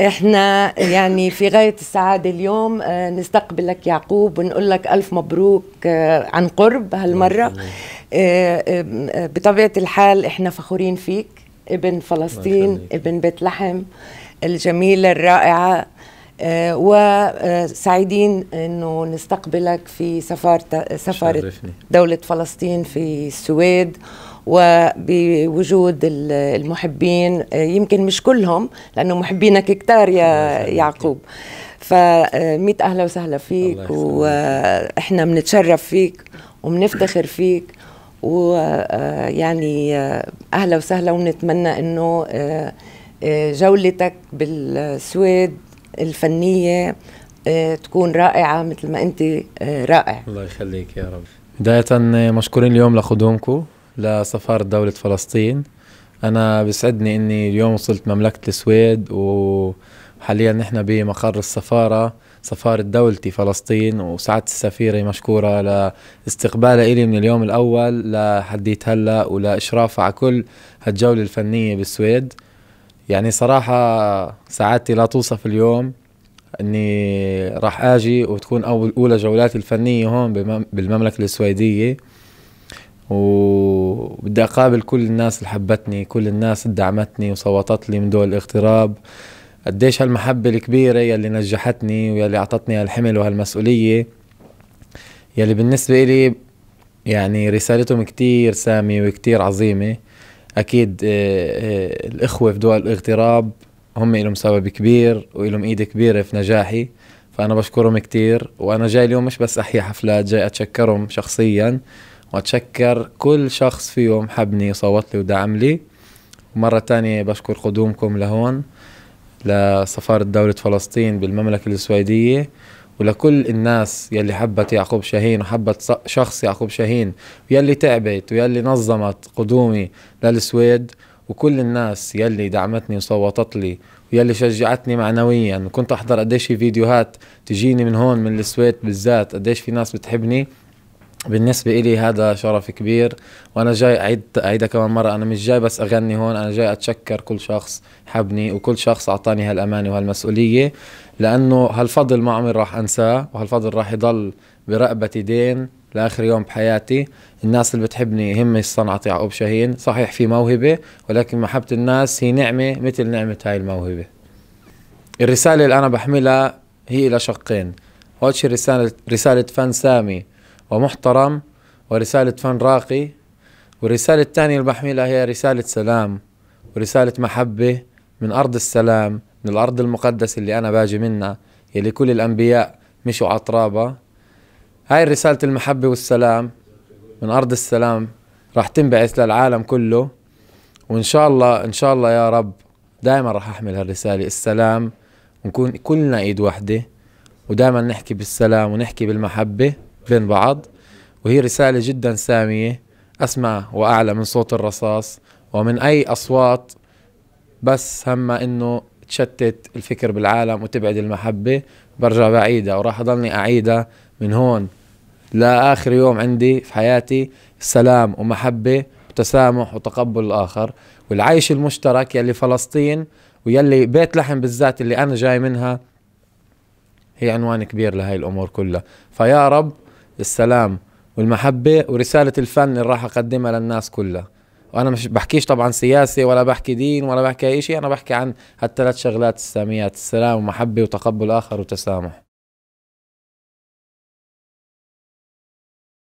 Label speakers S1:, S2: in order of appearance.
S1: احنا يعني في غايه السعاده اليوم آه، نستقبلك يعقوب ونقول لك الف مبروك آه، عن قرب هالمره آه، بطبيعه الحال احنا فخورين فيك ابن فلسطين ابن بيت لحم الجميله الرائعه وسعيدين انه نستقبلك في سفاره سفاره دوله فلسطين في السويد وبوجود المحبين آه، يمكن مش كلهم لأنه محبينك كتار يا يعقوب فميت آه، أهلا وسهلا فيك وإحنا آه، بنتشرف فيك وبنفتخر فيك ويعني أهلا وسهلا ونتمنى أنه جولتك بالسويد الفنية تكون رائعة مثل ما أنت رائع
S2: الله يخليك يا رب بداية مشكورين اليوم لخدومكم لسفارة دولة فلسطين أنا بيسعدني إني اليوم وصلت مملكة السويد وحاليا نحن بمقر السفارة سفارة دولتي فلسطين وسعادة السفيرة مشكورة لاستقبالها إلي من اليوم الأول لحديت هلا ولإشرافها على كل هالجولة الفنية بالسويد يعني صراحة سعادتي لا توصف اليوم اني راح اجي وتكون اول اولى جولاتي الفنيه هون بالمملكه السويديه و وبدي اقابل كل الناس اللي حبتني كل الناس اللي دعمتني وصوتت لي من دول الاغتراب قديش هالمحبة الكبيرة يلي نجحتني ويلي أعطتني هالحمل وهالمسؤولية يلي بالنسبة إلي يعني رسالتهم كتير سامية وكتير عظيمة أكيد آه، آه، الإخوة في دول الاغتراب هم إلهم سبب كبير وإلهم إيد كبيرة في نجاحي فأنا بشكرهم كتير وأنا جاي اليوم مش بس أحيي حفلات جاي أتشكرهم شخصياً واتشكر كل شخص فيهم حبني صوت لي ودعم لي ومرة تانية بشكر قدومكم لهون لسفارة دولة فلسطين بالمملكة السويدية ولكل الناس يلي حبت يعقوب شاهين وحبت شخص يعقوب شاهين ويلي تعبت ويلي نظمت قدومي للسويد وكل الناس يلي دعمتني وصوتت لي ويلي شجعتني معنويا وكنت احضر قديش في فيديوهات تجيني من هون من السويد بالذات قديش في ناس بتحبني بالنسبة إلي هذا شرف كبير وأنا جاي أعيد أعيدها كمان مرة أنا مش جاي بس أغني هون أنا جاي أتشكر كل شخص حبني وكل شخص أعطاني هالأمانة وهالمسؤولية لأنه هالفضل ما عمري راح أنساه وهالفضل راح يضل برقبة دين لاخر يوم بحياتي الناس اللي بتحبني هم صنعتي يعقوب شاهين صحيح في موهبه ولكن محبه الناس هي نعمه مثل نعمه هاي الموهبه الرساله اللي انا بحملها هي الى شقين اول شيء رساله رساله فن سامي ومحترم ورسالة فن راقي والرسالة الثانية اللي بحملها هي رسالة سلام ورسالة محبة من أرض السلام من الأرض المقدسة اللي أنا باجي منها اللي كل الأنبياء مشوا عطرابة هاي رسالة المحبة والسلام من أرض السلام راح تنبعث للعالم كله وإن شاء الله إن شاء الله يا رب دائما راح أحمل هالرسالة السلام ونكون كلنا إيد واحدة ودائما نحكي بالسلام ونحكي بالمحبة بين بعض وهي رسالة جدا سامية أسمع وأعلى من صوت الرصاص ومن أي أصوات بس هم إنه تشتت الفكر بالعالم وتبعد المحبة برجع بعيدها وراح أضلني أعيدها من هون لآخر يوم عندي في حياتي سلام ومحبة وتسامح وتقبل الآخر والعيش المشترك يلي فلسطين ويلي بيت لحم بالذات اللي أنا جاي منها هي عنوان كبير لهي الأمور كلها فيا رب السلام والمحبة ورسالة الفن اللي راح أقدمها للناس كلها وأنا مش بحكيش طبعا سياسة ولا بحكي دين ولا بحكي أي شيء أنا بحكي عن هالثلاث شغلات الساميات السلام ومحبة وتقبل آخر وتسامح